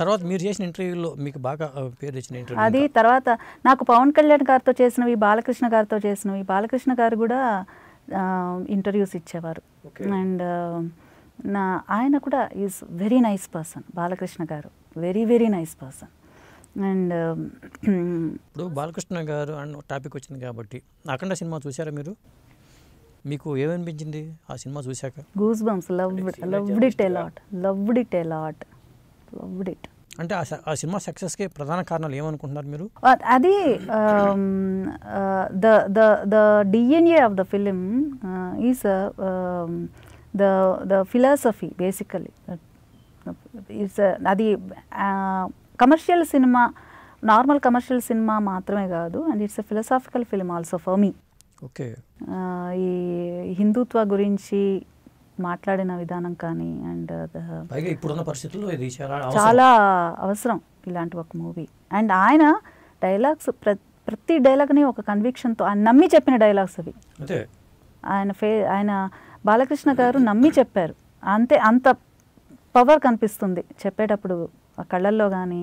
తర్వాత మీరు చేసిన ఇంటర్వ్యూలో మీకు బాగా పేరు తెచ్చిన ఇంటర్వ్యూ అది తర్వాత నాకు పవన్ కళ్యాణ్ గారితో చేసినవి బాలకృష్ణ గారితో చేసినవి బాలకృష్ణ గారు కూడా ఇంటర్వ్యూస్ ఇచ్చేవారు అండ్ నా ఆయన కూడా is very nice person Balakrishna garu very very nice person and ఇప్పుడు బాలకృష్ణ గారు అండ్ టాపిక్ వచ్చింది కాబట్టి అఖండ సినిమా చూసారా మీరు మీకు ఏమనిపించింది ఆ సినిమా చూశాక goose bumps love loved it a lot loved it a lot would it అంటే ఆ సినిమా కి ప్రధాన కారణాలు ఏమనుకుంటున్నారు మీరు అది the the the DNA of the film is the the philosophy basically it's అది commercial cinema normal commercial cinema మాత్రమే కాదు and it's a philosophical film also for me okay uh, ఈ హిందుత్వ గురించి మాట్లాడిన విధానం కానీ అండ్ ఇప్పుడున్న పరిస్థితుల్లో ఇది చాలా అవసరం ఇలాంటి ఒక మూవీ అండ్ ఆయన డైలాగ్స్ ప్రతి డైలాగ్ని ఒక కన్విక్షన్తో ఆయన నమ్మి చెప్పిన డైలాగ్స్ అవి ఆయన ఫే ఆయన బాలకృష్ణ గారు నమ్మి చెప్పారు అంతే అంత పవర్ కనిపిస్తుంది చెప్పేటప్పుడు ఆ కళ్ళల్లో కానీ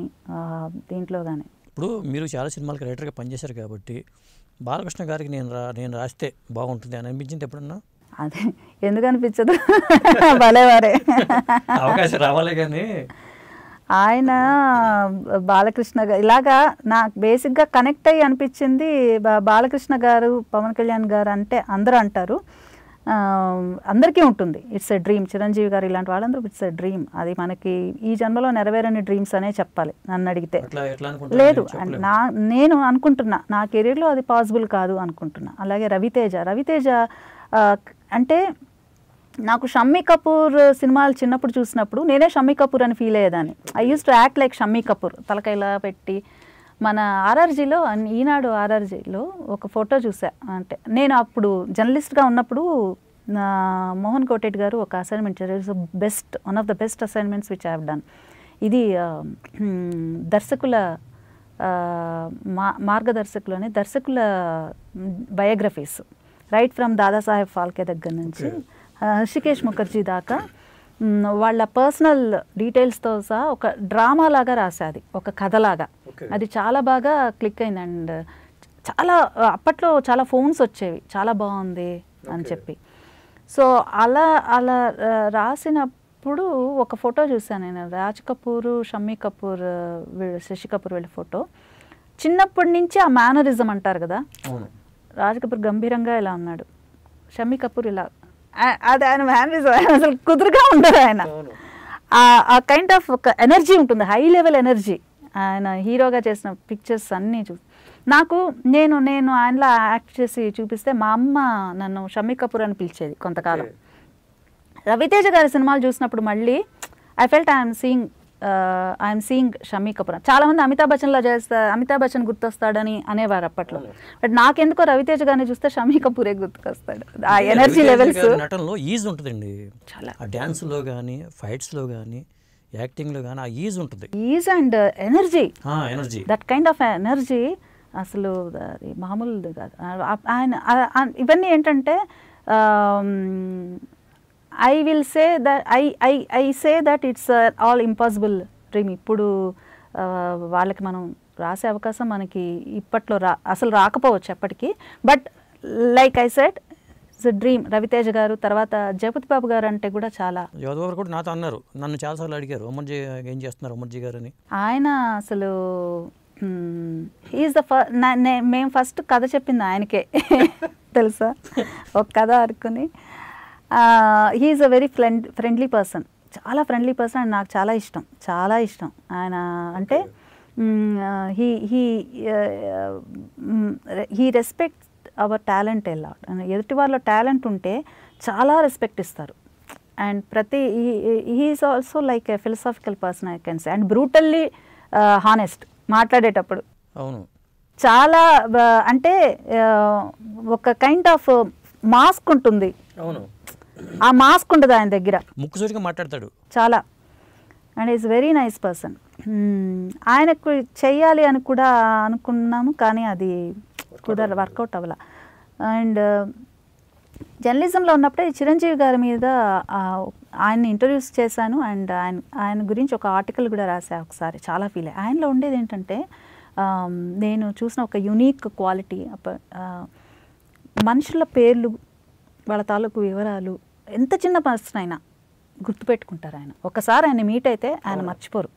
దీంట్లో కానీ ఇప్పుడు మీరు చాలా సినిమాలు రైటర్గా పనిచేశారు కాబట్టి బాలకృష్ణ గారికి నేను రా నేను రాస్తే బాగుంటుంది అని అనిపించింది ఎప్పుడన్నా అదే ఎందుకు అనిపించదు భలేవారే అవకాశం రావాలి కానీ ఆయన బాలకృష్ణ గారు ఇలాగా నాకు బేసిక్గా కనెక్ట్ అయ్యి అనిపించింది బాలకృష్ణ గారు పవన్ కళ్యాణ్ గారు అంటే అందరూ అంటారు అందరికీ ఉంటుంది ఇట్స్ ఎ డ్రీమ్ చిరంజీవి గారు ఇలాంటి వాళ్ళందరూ ఇట్స్ ఎ డ్రీమ్ అది మనకి ఈ జన్మలో నెరవేరని డ్రీమ్స్ అనే చెప్పాలి నన్ను అడిగితే లేదు నా నేను అనుకుంటున్నా నా కెరీర్లో అది పాసిబుల్ కాదు అనుకుంటున్నా అలాగే రవితేజ రవితేజ అంటే నాకు షమ్మి కపూర్ సినిమాలు చిన్నప్పుడు చూసినప్పుడు నేనే షమ్మి కపూర్ అని ఫీల్ అయ్యేదాన్ని I use to act like Shammi Kapoor తలకైలా పెట్టి మన ఆర్ఆర్జీలో ఈనాడు ఆర్ఆర్జీలో ఒక ఫోటో చూసా అంటే నేను అప్పుడు జర్నలిస్ట్గా ఉన్నప్పుడు మోహన్ కోటెట్ గారు ఒక assignment it's best one of the best assignments which have done ఇది um, దర్శకుల uh, మా మార్గదర్శకులు అనే దర్శకుల biographies right from Dadasaheb Phalke దగ్గర నుంచి హృషికేష్ ముఖర్జీ దాకా వాళ్ళ పర్సనల్ డీటెయిల్స్తో సహా ఒక డ్రామా లాగా రాసేది ఒక కథలాగా అది చాలా బాగా క్లిక్ అయింది అండ్ చాలా అప్పట్లో చాలా ఫోన్స్ వచ్చేవి చాలా బాగుంది అని చెప్పి సో అలా అలా రాసినప్పుడు ఒక ఫోటో చూసాను నేను రాజ్ కపూర్ షమ్మీ కపూర్ శశి కపూర్ వీళ్ళ ఫోటో చిన్నప్పటి నుంచి ఆ మేనరిజం అంటారు కదా రాజ్ కపూర్ గంభీరంగా ఇలా ఉన్నాడు షమ్మి కపూర్ ఇలా అది ఆయన మ్యాన్విజ్ ఆయన అసలు కుదురుగా ఉండదు ఆయన ఆ కైండ్ ఆఫ్ ఒక ఎనర్జీ ఉంటుంది హై లెవెల్ ఎనర్జీ ఆయన హీరోగా చేసిన పిక్చర్స్ అన్నీ చూ నాకు నేను నేను ఆయనలా యాక్ట్ చేసి చూపిస్తే మా అమ్మ నన్ను షమ్మి కపూర్ అని పిలిచేది కొంతకాలం రవితేజ గారి సినిమాలు చూసినప్పుడు మళ్ళీ I felt I'm seeing I'm seeing Shammi Kapoor చాలామంది అమితాబ్ బచ్చన్లో చేస్తా అమితాబ్ బచ్చన్ గుర్తొస్తాడని అనేవారు అప్పట్లో బట్ నాకెందుకో రవితేజ్ గారిని చూస్తే షమీ కపూరే గుర్తుకొస్తాడు ఆ ఎనర్జీ లెవెల్స్ నటనలో ఈజ్ ఉంటుందండి చాలా డ్యాన్స్లో కానీ ఫైట్స్లో కానీ యాక్టింగ్లో కానీ ఆ ఈజ్ ఉంటుంది ease and energy energy that kind of energy అసలు మామూలుది కాదు ఆయన ఇవన్నీ ఏంటంటే I will say that I I I say that it's all impossible dream ఇప్పుడు uh, వాళ్ళకి మనం రాసే అవకాశం మనకి ఇప్పట్లో రా అసలు రాకపోవచ్చు ఎప్పటికీ but like I said it's dream Ravi Teja garu తర్వాత జగపతి బాబు గారు అంటే కూడా చాలా యాదవ్ గారు కూడా నాతో అన్నారు నన్ను చాలాసార్లు అడిగారు అమర్జీ ఏం చేస్తున్నారు అమర్జీ గారు అని ఆయన అసలు ఈజ్ ద మేము ఫస్ట్ కథ చెప్పింది ఆయనకే తెలుసా ఒక కథ అనుకుని he's a very friend friendly person చాలా ఫ్రెండ్లీ పర్సన్ అండ్ నాకు చాలా ఇష్టం చాలా ఇష్టం ఆయన అంటే he he he respect our talent ఎలా ఎదుటి వాళ్ళ టాలెంట్ ఉంటే చాలా రెస్పెక్ట్ ఇస్తారు అండ్ ప్రతి he is also like a philosophical person I can say and brutally honest మాట్లాడేటప్పుడు అవును చాలా అంటే ఒక కైండ్ ఆఫ్ మాస్క్ ఉంటుంది అవును ఆ మాస్క్ ఉండదు ఆయన దగ్గర ముక్కు మాట్లాడతాడు చాలా and is very nice person ఆయనకు చెయ్యాలి అని కూడా అనుకున్నాము కానీ అది కుదర వర్కౌట్ అవ్వాల అండ్ uh, జర్నలిజంలో ఉన్నప్పుడే చిరంజీవి గారి మీద ఆయన్ని ఇంటర్వ్యూస్ చేశాను అండ్ ఆయన ఆయన గురించి ఒక ఆర్టికల్ కూడా రాసా ఒకసారి చాలా ఫీల్ అయ్యి ఆయనలో ఉండేది ఏంటంటే um, నేను చూసిన ఒక యునీక్ క్వాలిటీ uh, మనుషుల పేర్లు వాళ్ళ తాలూకు వివరాలు ఎంత చిన్న పర్సన్ అయినా గుర్తుపెట్టుకుంటారు ఆయన ఒకసారి ఆయన మీట్ అయితే ఆయన మర్చిపోరు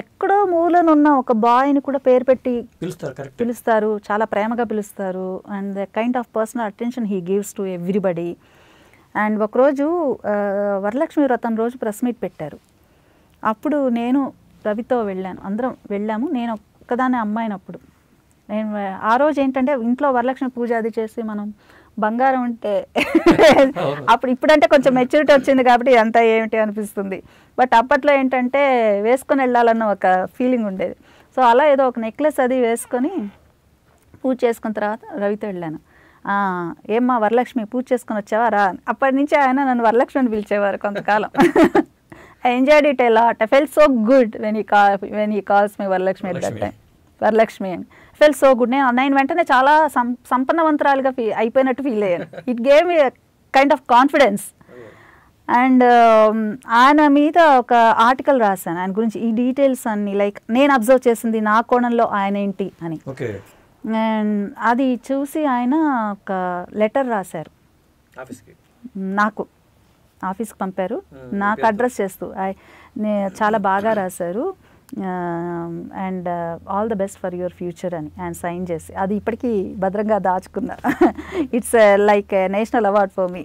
ఎక్కడో మూలనున్న ఒక బాయ్ని కూడా పేరు పెట్టి పిలుస్తారు పిలుస్తారు చాలా ప్రేమగా పిలుస్తారు and the kind of personal attention he gives to everybody and ఒకరోజు వరలక్ష్మి వ్రతం రోజు ప్రెస్ మీట్ పెట్టారు అప్పుడు నేను రవితో వెళ్ళాను అందరం వెళ్ళాము నేను ఒక్కదానే అమ్మాయినప్పుడు నేను ఆ రోజు ఏంటంటే ఇంట్లో వరలక్ష్మి పూజ అది చేసి మనం బంగారం ఉంటే అప్పుడు ఇప్పుడంటే కొంచెం మెచ్యూరిటీ వచ్చింది కాబట్టి అంతా ఏమిటి అనిపిస్తుంది బట్ అప్పట్లో ఏంటంటే వేసుకొని వెళ్ళాలన్న ఒక ఫీలింగ్ ఉండేది సో అలా ఏదో ఒక నెక్లెస్ అది వేసుకొని పూజ చేసుకున్న తర్వాత రవితో వెళ్ళాను ఏమ్మా వరలక్ష్మి పూజ చేసుకొని వచ్చేవారా అప్పటి నుంచి ఆయన నన్ను వరలక్ష్మి అని పిలిచేవారు కొంతకాలం ఐ ఎంజాయ్డ్ ఇట్ ఎలా I felt so good when he కా when he calls me Varalakshmi that time Varalakshmi అని ఫెల్ సో గుడ్ నేను నేను వెంటనే చాలా సం సంపన్నవంతరాలుగా ఫీ అయిపోయినట్టు ఫీల్ అయ్యాను it gave kind of confidence and ఆయన మీద ఒక ఆర్టికల్ రాశాను ఆయన గురించి ఈ డీటెయిల్స్ అన్ని లైక్ నేను అబ్జర్వ్ చేసింది నా కోణంలో ఆయన ఏంటి అని అండ్ అది చూసి ఆయన ఒక లెటర్ రాశారు నాకు ఆఫీస్కి పంపారు నాకు అడ్రస్ చేస్తూ చాలా బాగా రాశారు and all the best for your future అని అండ్ సైన్ చేసి అది ఇప్పటికీ భద్రంగా దాచుకున్నా it's like national award for me